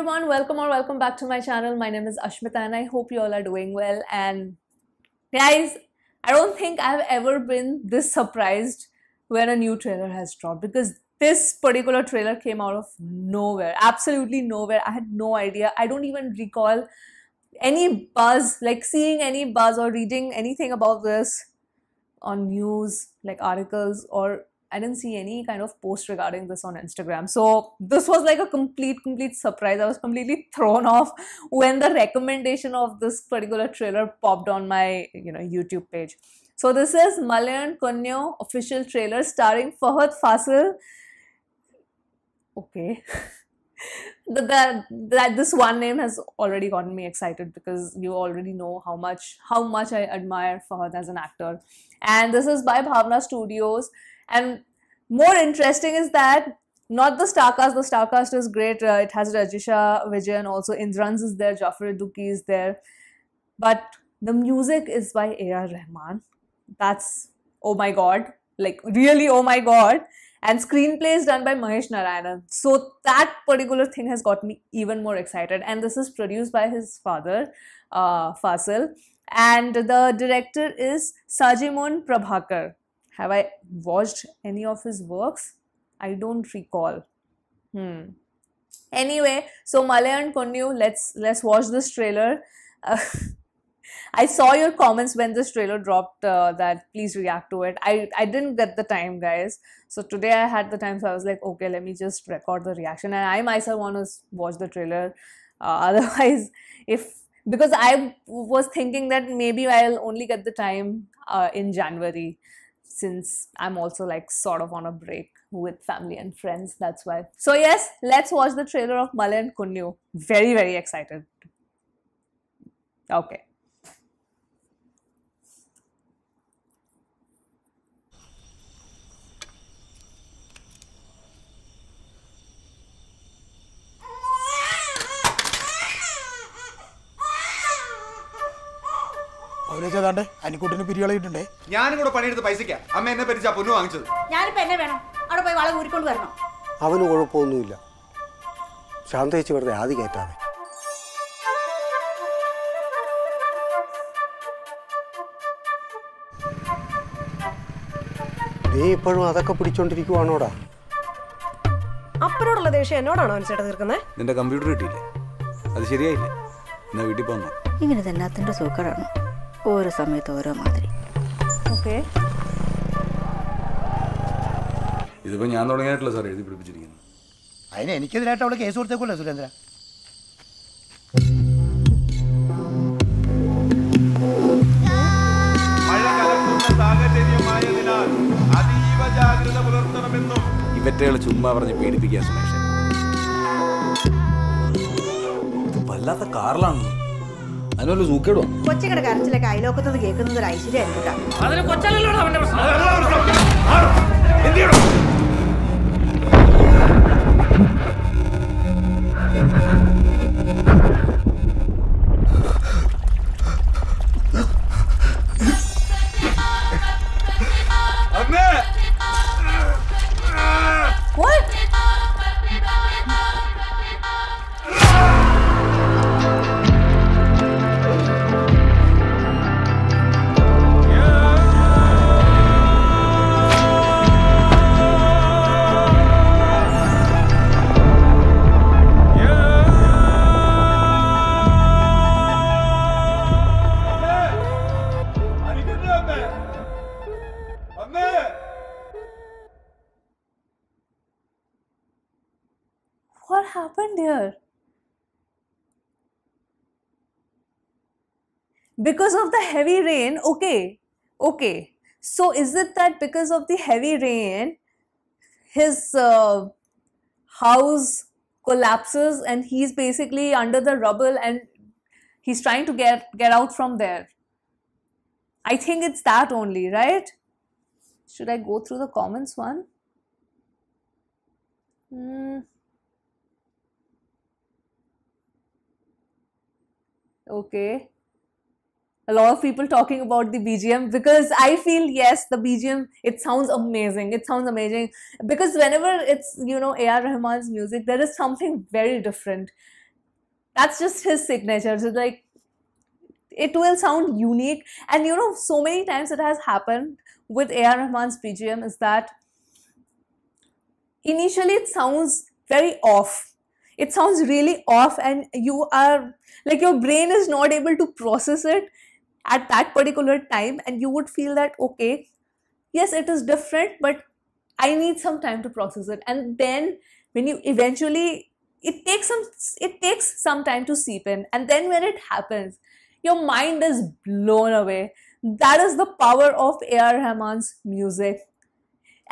everyone, welcome or welcome back to my channel. My name is Ashmita and I hope you all are doing well. And guys, I don't think I've ever been this surprised when a new trailer has dropped because this particular trailer came out of nowhere, absolutely nowhere. I had no idea. I don't even recall any buzz, like seeing any buzz or reading anything about this on news, like articles or I didn't see any kind of post regarding this on Instagram. So this was like a complete, complete surprise. I was completely thrown off when the recommendation of this particular trailer popped on my, you know, YouTube page. So this is Malayan Konyo official trailer starring Fahad Fasil. Okay. that, that this one name has already gotten me excited because you already know how much how much I admire Fahad as an actor. And this is by Bhavna Studios and more interesting is that not the star cast, the star cast is great. Uh, it has Rajisha Vijayan also, Indrans is there, Jafar Duki is there. But the music is by A.R. Rahman. That's oh my god, like really oh my god. And screenplay is done by Mahesh Narayanan. So that particular thing has got me even more excited. And this is produced by his father, uh, Fasil. And the director is Sajimon Prabhakar. Have I watched any of his works? I don't recall. Hmm. Anyway, so Malay and konyu let's let's watch this trailer. Uh, I saw your comments when this trailer dropped uh, that please react to it. I, I didn't get the time, guys. So today I had the time, so I was like, okay, let me just record the reaction. And I myself want to watch the trailer. Uh, otherwise, if because I was thinking that maybe I'll only get the time uh, in January since I'm also like sort of on a break with family and friends. That's why. So, yes, let's watch the trailer of Malay and Kunyu. Very, very excited. Okay. പൈസ ഏതാണ്ട് അനിക്കുട്ടിന് പിരികളായിട്ടുണ്ടേ ഞാനും കൂടെ പണിയെടുത്ത പൈസയ്ക്ക് അമ്മ എന്നെ പറ്റിച്ച് ആ പൊന്നു വാങ്ങിച്ചത് ഞാനിപ്പോ എന്നെ വേണം അവിടെ പോയി വളവ് ഊരിക്കൊണ്ട് വരണം അവന് കുഴപ്പമൊന്നുമില്ല ശാന്ത ചേച്ചി വെറുതെ ആദ്യം കയറ്റാതെ നീ ഇപ്പോഴും അതൊക്കെ പിടിച്ചോണ്ടിരിക്കുവാണോടാ അപ്പനോടുള്ള ദേഷ്യം എന്നോടാണോ ചേട്ടാ തീർക്കുന്നത് നിന്റെ കമ്പ്യൂട്ടർ കിട്ടിയില്ലേ അത് ശരിയായില്ല എന്നാ വീട്ടിൽ പോന്നോ ഇങ്ങനെ തന്നെ അതിൻ്റെ സൂക്കടാണ് ഓരോ സമയത്ത് ഓരോ മാതിരി ഓക്കെ ഇതിപ്പോ ഞാൻ തുടങ്ങിയായിട്ടില്ല സാർ എഴുതി പിടിപ്പിച്ചിരിക്കുന്നത് അതിന് എനിക്കെതിരായിട്ട് അവള് കേസ് കൊടുത്തേക്കൂല സുരേന്ദ്ര ഇവറ്റകൾ ചുമ്മാ പറഞ്ഞ് പീഡിപ്പിക്കുക സുമേഷ് ഇത് വല്ലാത്ത കാറിലാണ് അതിനുള്ള സൂക്കേടുവാ കൊച്ചിക്കട കരച്ചിലൊക്കെ അയലോക്കത്തത് കേൾക്കുന്നത് ഒരു ഐശ്വര്യമായിരിക്കും happened here? Because of the heavy rain, okay, okay. So is it that because of the heavy rain, his uh, house collapses and he's basically under the rubble and he's trying to get get out from there i think it's that only right should i go through the comments one Hmm. Okay. A lot of people talking about the BGM because I feel yes, the BGM it sounds amazing. It sounds amazing because whenever it's you know A.R. Rahman's music, there is something very different. That's just his signature. So like it will sound unique and you know so many times it has happened with AR Rahman's BGM is that initially it sounds very off it sounds really off and you are like your brain is not able to process it at that particular time and you would feel that okay yes it is different but i need some time to process it and then when you eventually it takes some it takes some time to seep in and then when it happens your mind is blown away that is the power of ar rahman's music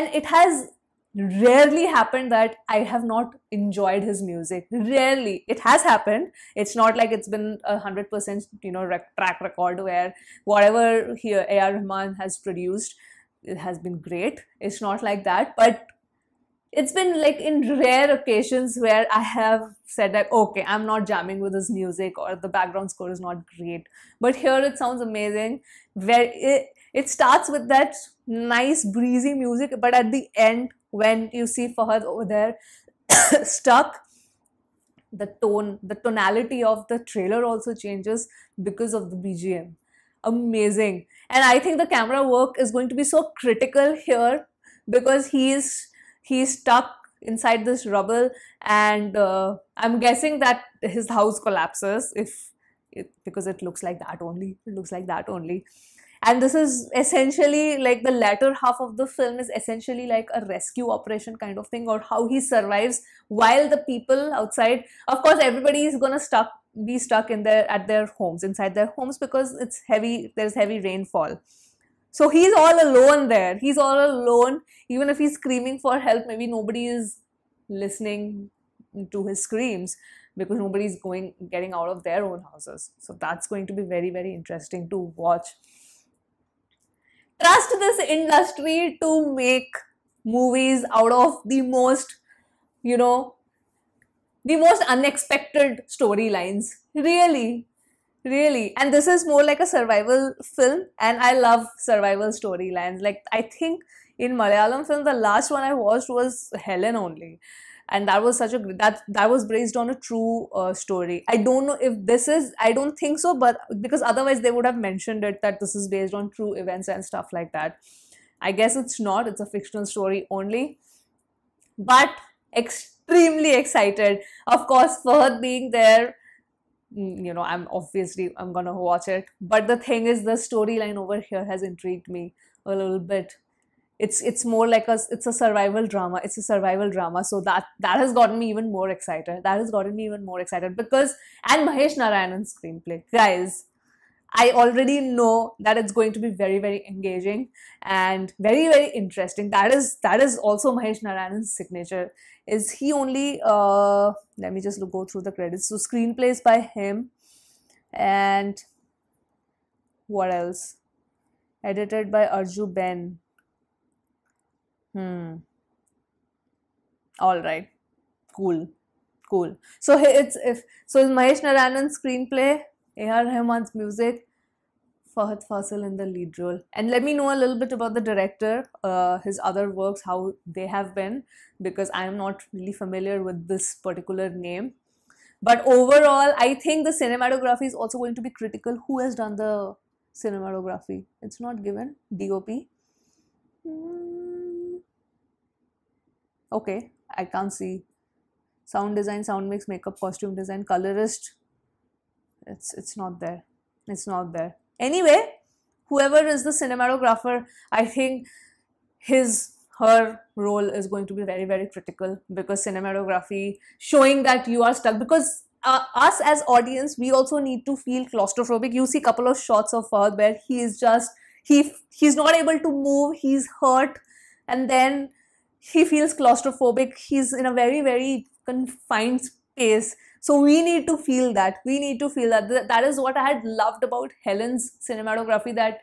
and it has rarely happened that I have not enjoyed his music. Rarely. It has happened. It's not like it's been a hundred percent, you know, rec- track record where whatever here A.R. Rahman has produced it has been great. It's not like that, but it's been like in rare occasions where I have said that okay, I'm not jamming with his music or the background score is not great. But here it sounds amazing. Where it, it starts with that nice breezy music, but at the end when you see Fahad over there stuck, the tone, the tonality of the trailer also changes because of the BGM. Amazing. And I think the camera work is going to be so critical here because he is he's stuck inside this rubble and uh, I'm guessing that his house collapses if it, because it looks like that only. It looks like that only and this is essentially like the latter half of the film is essentially like a rescue operation kind of thing or how he survives while the people outside of course everybody is going to stuck be stuck in their at their homes inside their homes because it's heavy there's heavy rainfall so he's all alone there he's all alone even if he's screaming for help maybe nobody is listening to his screams because nobody's going getting out of their own houses so that's going to be very very interesting to watch trust this industry to make movies out of the most, you know, the most unexpected storylines. Really, really. And this is more like a survival film, and I love survival storylines. Like, I think in Malayalam film, the last one I watched was Helen only and that was such a that that was based on a true uh, story i don't know if this is i don't think so but because otherwise they would have mentioned it that this is based on true events and stuff like that i guess it's not it's a fictional story only but extremely excited of course for her being there mm, you know i'm obviously i'm gonna watch it but the thing is the storyline over here has intrigued me a little bit it's it's more like a it's a survival drama it's a survival drama so that that has gotten me even more excited that has gotten me even more excited because and mahesh narayanan's screenplay guys I already know that it's going to be very, very engaging and very, very interesting. That is that is also Mahesh Narayanan's signature. Is he only? Uh, let me just go through the credits. So screenplays by him, and what else? Edited by Arju Ben. Hmm. All right. Cool. Cool. So it's if so is Mahesh Narayanan's screenplay, A.R. Rahman's music, Fahad Fasil in the lead role. And let me know a little bit about the director, uh, his other works, how they have been, because I am not really familiar with this particular name. But overall, I think the cinematography is also going to be critical. Who has done the cinematography? It's not given. DOP. Mm okay i can't see sound design sound mix makeup costume design colorist it's it's not there it's not there anyway whoever is the cinematographer i think his her role is going to be very very critical because cinematography showing that you are stuck because uh, us as audience we also need to feel claustrophobic you see couple of shots of Fahad where he is just he he's not able to move he's hurt and then he feels claustrophobic he's in a very very confined space so we need to feel that we need to feel that that is what i had loved about helen's cinematography that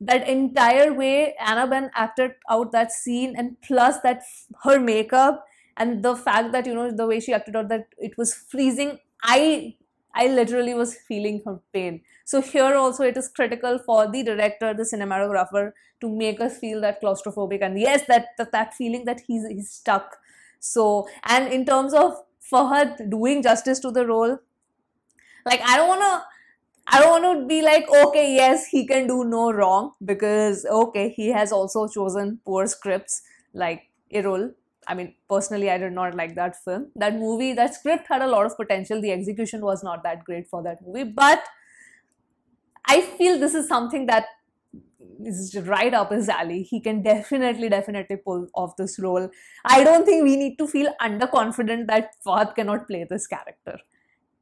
that entire way annabelle acted out that scene and plus that her makeup and the fact that you know the way she acted out that it was freezing i I literally was feeling her pain. So here also it is critical for the director, the cinematographer to make us feel that claustrophobic and yes, that that, that feeling that he's, he's stuck. So and in terms of Fahad doing justice to the role, like I don't wanna I don't want to be like, okay, yes, he can do no wrong because, okay, he has also chosen poor scripts like Irul I mean, personally, I did not like that film. That movie, that script had a lot of potential. The execution was not that great for that movie, but I feel this is something that is right up his alley. He can definitely, definitely pull off this role. I don't think we need to feel underconfident that Fahad cannot play this character.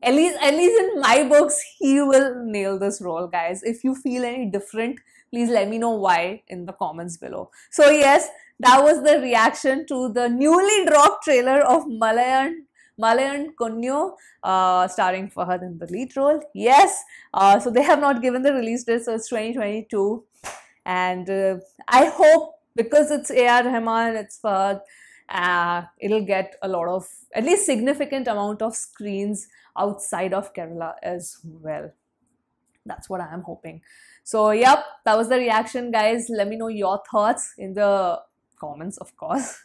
At least, at least in my books, he will nail this role, guys. If you feel any different, please let me know why in the comments below. So yes, that was the reaction to the newly dropped trailer of Malayan Malayan Konyo, uh, starring Fahad in the lead role. Yes, uh, so they have not given the release date, so it's 2022. And uh, I hope because it's A.R. Rahman, it's Fahad, uh, it'll get a lot of, at least significant amount of screens outside of Kerala as well. That's what I am hoping. So, yep, that was the reaction, guys. Let me know your thoughts in the comments, of course.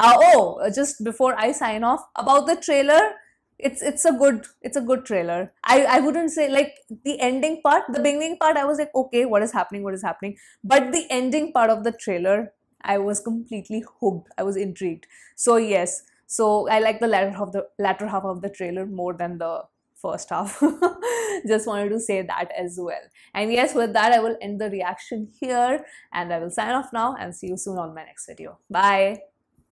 Uh, oh, uh, just before I sign off about the trailer, it's it's a good it's a good trailer. I I wouldn't say like the ending part, the beginning part. I was like, okay, what is happening? What is happening? But the ending part of the trailer, I was completely hooked. I was intrigued. So yes, so I like the latter of the latter half of the trailer more than the first half. Just wanted to say that as well. And yes, with that, I will end the reaction here and I will sign off now and see you soon on my next video. Bye.